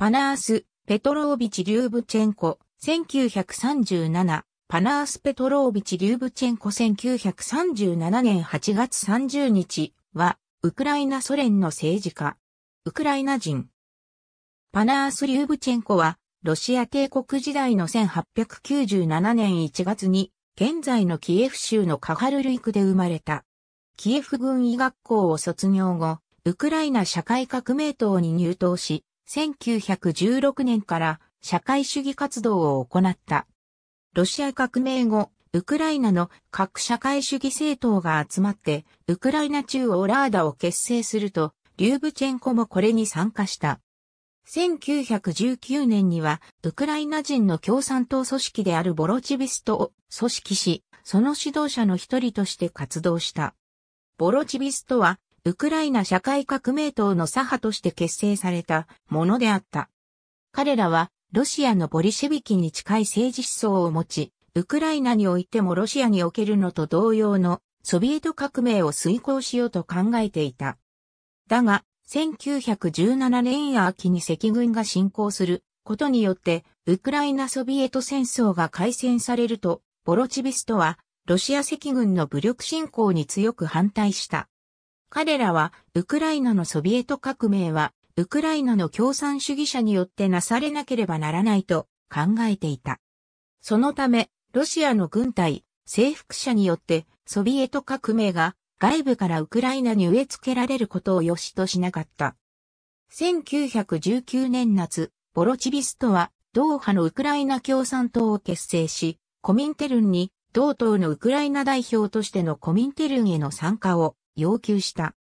パナース、ペトロービチ・リューブチェンコ、1937、パナース・ペトロービチ・リューブチェンコ1937年8月30日は、ウクライナソ連の政治家、ウクライナ人。パナース・リューブチェンコは、ロシア帝国時代の1897年1月に、現在のキエフ州のカハルルイクで生まれた。キエフ軍医学校を卒業後、ウクライナ社会革命党に入党し、1916年から社会主義活動を行った。ロシア革命後、ウクライナの各社会主義政党が集まって、ウクライナ中央ラーダを結成すると、リューブチェンコもこれに参加した。1919年には、ウクライナ人の共産党組織であるボロチビストを組織し、その指導者の一人として活動した。ボロチビストはウクライナ社会革命党の左派として結成されたものであった。彼らは、ロシアのボリシェビキに近い政治思想を持ち、ウクライナにおいてもロシアにおけるのと同様のソビエト革命を遂行しようと考えていた。だが、1917年秋に赤軍が侵攻することによって、ウクライナソビエト戦争が開戦されると、ボロチビストは、ロシア赤軍の武力侵攻に強く反対した。彼らは、ウクライナのソビエト革命は、ウクライナの共産主義者によってなされなければならないと考えていた。そのため、ロシアの軍隊、征服者によってソビエト革命が外部からウクライナに植え付けられることを良しとしなかった。1919年夏、ボロチビストはドーハのウクライナ共産党を結成し、コミンテルンに同党のウクライナ代表としてのコミンテルンへの参加を要求した。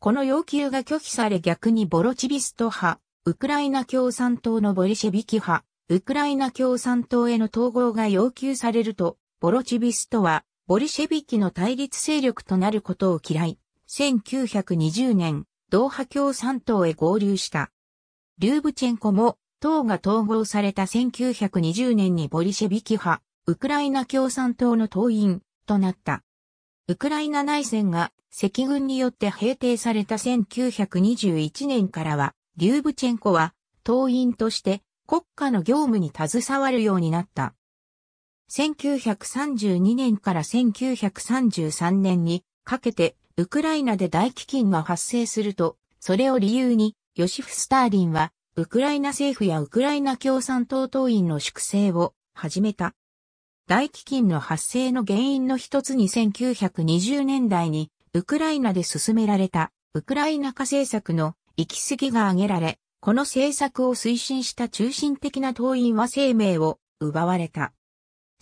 この要求が拒否され逆にボロチビスト派、ウクライナ共産党のボリシェビキ派、ウクライナ共産党への統合が要求されると、ボロチビストは、ボリシェビキの対立勢力となることを嫌い、1920年、ドーハ共産党へ合流した。リューブチェンコも、党が統合された1920年にボリシェビキ派、ウクライナ共産党の党員となった。ウクライナ内戦が赤軍によって平定された1921年からは、リューブチェンコは党員として国家の業務に携わるようになった。1932年から1933年にかけてウクライナで大飢饉が発生すると、それを理由にヨシフ・スターリンはウクライナ政府やウクライナ共産党党員の粛清を始めた。大飢饉の発生の原因の一つに1920年代にウクライナで進められたウクライナ化政策の行き過ぎが挙げられ、この政策を推進した中心的な党員は生命を奪われた。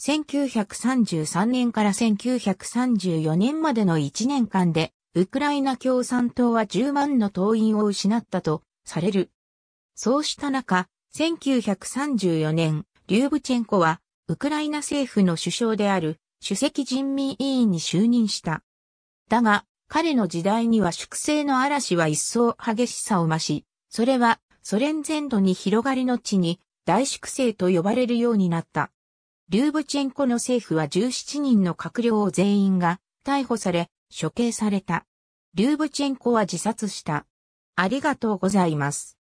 1933年から1934年までの1年間で、ウクライナ共産党は10万の党員を失ったとされる。そうした中、1934年、リューブチェンコはウクライナ政府の首相である主席人民委員に就任した。だが、彼の時代には粛清の嵐は一層激しさを増し、それはソ連全土に広がりの地に大粛清と呼ばれるようになった。リューブチェンコの政府は17人の閣僚全員が逮捕され、処刑された。リューブチェンコは自殺した。ありがとうございます。